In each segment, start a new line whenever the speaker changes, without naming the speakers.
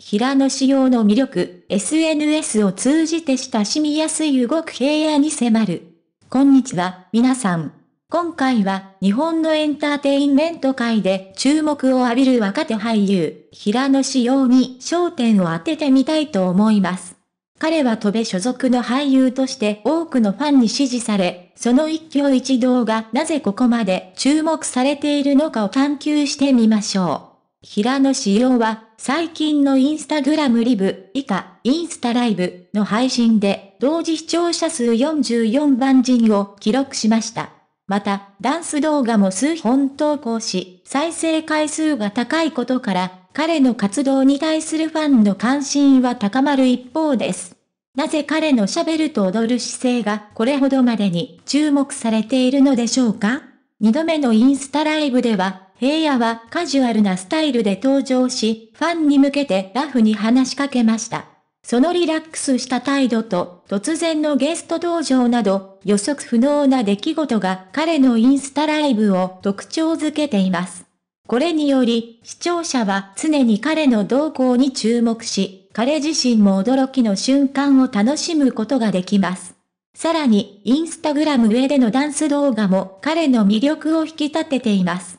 平野仕様の魅力、SNS を通じて親しみやすい動く平野に迫る。こんにちは、皆さん。今回は、日本のエンターテインメント界で注目を浴びる若手俳優、平野仕様に焦点を当ててみたいと思います。彼は戸部所属の俳優として多くのファンに支持され、その一挙一動がなぜここまで注目されているのかを探求してみましょう。平野紫耀は、最近のインスタグラムリブ、以下、インスタライブの配信で、同時視聴者数44万人を記録しました。また、ダンス動画も数本投稿し、再生回数が高いことから、彼の活動に対するファンの関心は高まる一方です。なぜ彼の喋ると踊る姿勢がこれほどまでに注目されているのでしょうか二度目のインスタライブでは、平野はカジュアルなスタイルで登場し、ファンに向けてラフに話しかけました。そのリラックスした態度と、突然のゲスト登場など、予測不能な出来事が彼のインスタライブを特徴づけています。これにより、視聴者は常に彼の動向に注目し、彼自身も驚きの瞬間を楽しむことができます。さらに、インスタグラム上でのダンス動画も彼の魅力を引き立てています。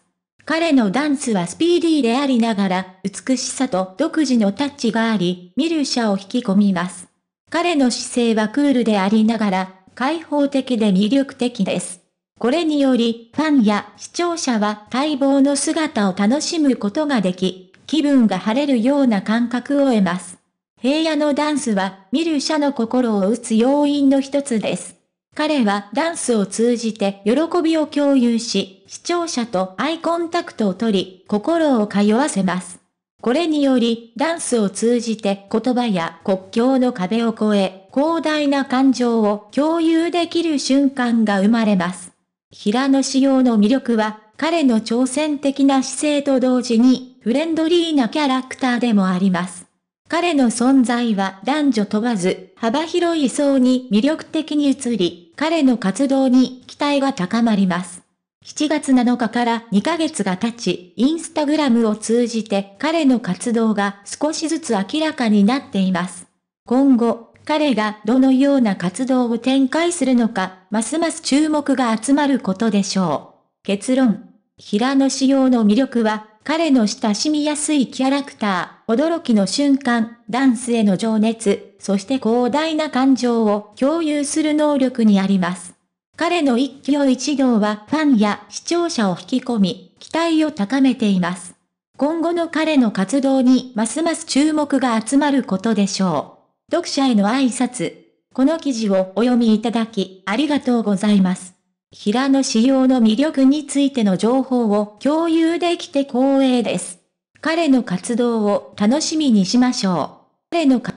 彼のダンスはスピーディーでありながら、美しさと独自のタッチがあり、見る者を引き込みます。彼の姿勢はクールでありながら、開放的で魅力的です。これにより、ファンや視聴者は待望の姿を楽しむことができ、気分が晴れるような感覚を得ます。平野のダンスは、見る者の心を打つ要因の一つです。彼はダンスを通じて喜びを共有し、視聴者とアイコンタクトを取り、心を通わせます。これにより、ダンスを通じて言葉や国境の壁を越え、広大な感情を共有できる瞬間が生まれます。平野仕様の魅力は、彼の挑戦的な姿勢と同時に、フレンドリーなキャラクターでもあります。彼の存在は男女問わず、幅広い層に魅力的に移り、彼の活動に期待が高まります。7月7日から2ヶ月が経ち、インスタグラムを通じて彼の活動が少しずつ明らかになっています。今後、彼がどのような活動を展開するのか、ますます注目が集まることでしょう。結論。平野紫耀の魅力は彼の親しみやすいキャラクター、驚きの瞬間、ダンスへの情熱、そして広大な感情を共有する能力にあります。彼の一挙一動はファンや視聴者を引き込み、期待を高めています。今後の彼の活動にますます注目が集まることでしょう。読者への挨拶。この記事をお読みいただき、ありがとうございます。平野仕様の魅力についての情報を共有できて光栄です。彼の活動を楽しみにしましょう。彼の